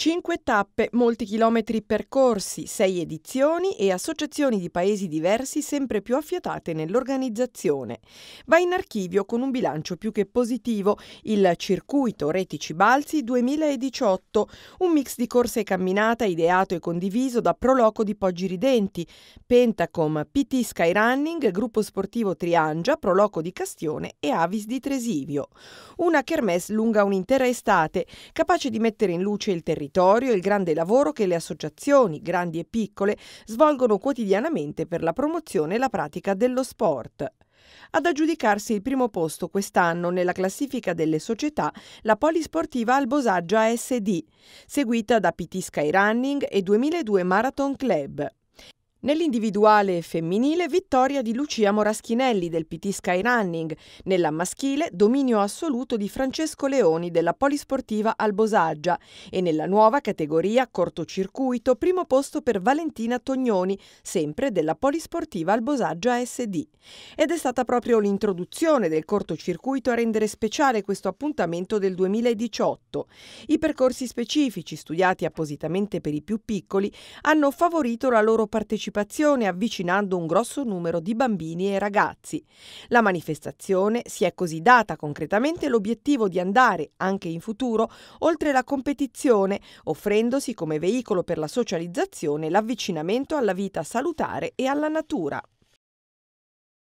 Cinque tappe, molti chilometri percorsi, sei edizioni e associazioni di paesi diversi sempre più affiatate nell'organizzazione. Va in archivio con un bilancio più che positivo, il circuito Retici Balzi 2018, un mix di corsa e camminata ideato e condiviso da Proloco di Poggi Ridenti, Pentacom, PT Skyrunning, Gruppo Sportivo Triangia, Proloco di Castione e Avis di Tresivio. Una kermesse lunga un'intera estate, capace di mettere in luce il territorio territorio il grande lavoro che le associazioni, grandi e piccole, svolgono quotidianamente per la promozione e la pratica dello sport. Ad aggiudicarsi il primo posto quest'anno nella classifica delle società la polisportiva Albosaggia SD, seguita da PT Skyrunning e 2002 Marathon Club. Nell'individuale femminile vittoria di Lucia Moraschinelli del PT Skyrunning, nella maschile dominio assoluto di Francesco Leoni della polisportiva Albosaggia e nella nuova categoria cortocircuito primo posto per Valentina Tognoni, sempre della polisportiva Albosaggia SD. Ed è stata proprio l'introduzione del cortocircuito a rendere speciale questo appuntamento del 2018. I percorsi specifici studiati appositamente per i più piccoli hanno favorito la loro partecipazione partecipazione avvicinando un grosso numero di bambini e ragazzi. La manifestazione si è così data concretamente l'obiettivo di andare, anche in futuro, oltre la competizione, offrendosi come veicolo per la socializzazione l'avvicinamento alla vita salutare e alla natura.